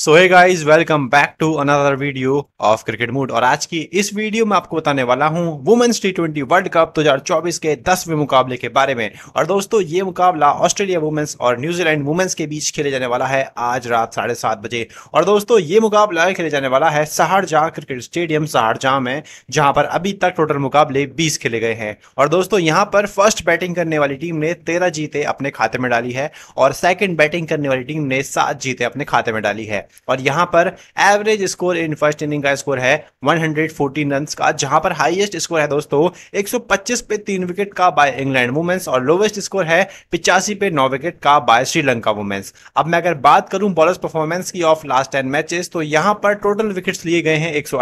so hi guys welcome back to another video of cricket mood और आज की इस वीडियो में आपको बताने वाला हूं women's T twenty World Cup 2024 के दसवें मुकाबले के बारे में और दोस्तों ये मुकाबला ऑस्ट्रेलिया वुमेन्स और न्यूजीलैंड वुमेन्स के बीच खेले जाने वाला है आज रात साढ़े सात बजे और दोस्तों ये मुकाबला खेले जाने वाला है सहारजहा क्रिकेट स्टेडियम सहारजहा में जहां पर अभी तक टोटल मुकाबले बीस खेले गए हैं और दोस्तों यहाँ पर फर्स्ट बैटिंग करने वाली टीम ने तेरह जीते अपने खाते में डाली है और सेकेंड बैटिंग करने वाली टीम ने सात जीते अपने खाते में डाली है और यहां पर average score in first inning का स्कोर है 114 रन का जहां पर हाईएस्ट स्कोर है दोस्तों 125 पे तीन विकेट का बाय इंग्लैंड वुमेन्स और लोवेस्ट स्कोर है पिचासी पे नौ विकेट का बाय श्रीलंका वुमेन्स अब मैं अगर बात करूं बॉलर्स परफॉर्मेंस की ऑफ लास्ट टेन मैचेस तो यहां पर टोटल विकेट्स लिए गए हैं एक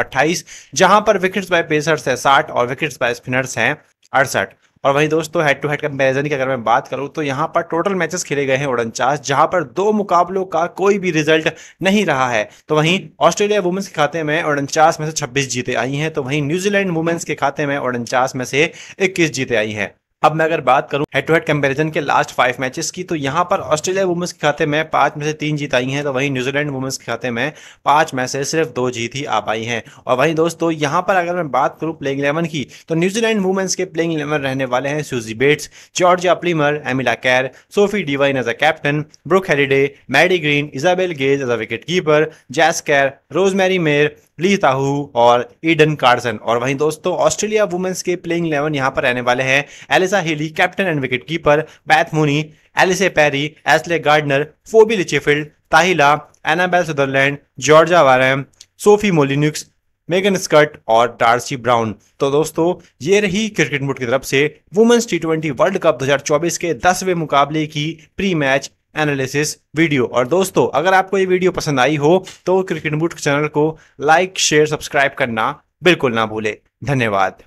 जहां पर विकेट्स बाय पेसर्स है साठ और विकेट्स बाय स्पिनर्स हैं अड़सठ और वहीं दोस्तों हेड टू हेड कंपेरिजन की अगर मैं बात करूँ तो यहाँ पर टोटल मैचेस खेले गए हैं उड़नचास जहाँ पर दो मुकाबलों का कोई भी रिजल्ट नहीं रहा है तो वहीं ऑस्ट्रेलिया वुमेंस के खाते में उड़नचास में से छब्बीस जीते आई हैं तो वहीं न्यूजीलैंड वुमेंस के खाते में उड़नचास में से इक्कीस जीते आई हैं अब मैं अगर बात करूं हेड टू हेड कंपैरिजन के लास्ट फाइव मैचेस की तो यहां पर ऑस्ट्रेलिया वुमेंस के खाते में पांच में से तीन जीत आई हैं तो वहीं न्यूजीलैंड वुमेंस के खाते में पांच में से सिर्फ दो जीत ही आ पाई हैं और वहीं दोस्तों यहां पर अगर मैं बात करूं प्लेइंग इलेवन की तो न्यूजीलैंड वुमेंस के प्लेइंग इलेवन रहने वाले हैं Suzie Bates Georgia Plimmer Amelia Kerr Sophie Devine as a captain Brooke Halliday Maddy Green Isabella Gaze as a wicket keeper Jess Kerr rosemary mayor ली ताहू और Eden Carson और वहीं दोस्तों Australia women's के playing eleven यहां पर रहने वाले हैं Alyssa Healy captain and wicket keeper Beth Mooney Ellyse Perry Ashleigh Gardner Phoebe Litchfield Tahlia Annabel Sutherland Georgia Wareham Sophie Molineux Megan Schutt और डार्सी ब्राउन तो दोस्तों ये रही क्रिकेट बोर्ड की तरफ से वुमेन्स टी वर्ल्ड कप 2024 के दसवें मुकाबले की प्री मैच एनालिसिस वीडियो और दोस्तों अगर आपको ये वीडियो पसंद आई हो तो क्रिकेट बुट चैनल को लाइक शेयर सब्सक्राइब करना बिल्कुल ना भूले धन्यवाद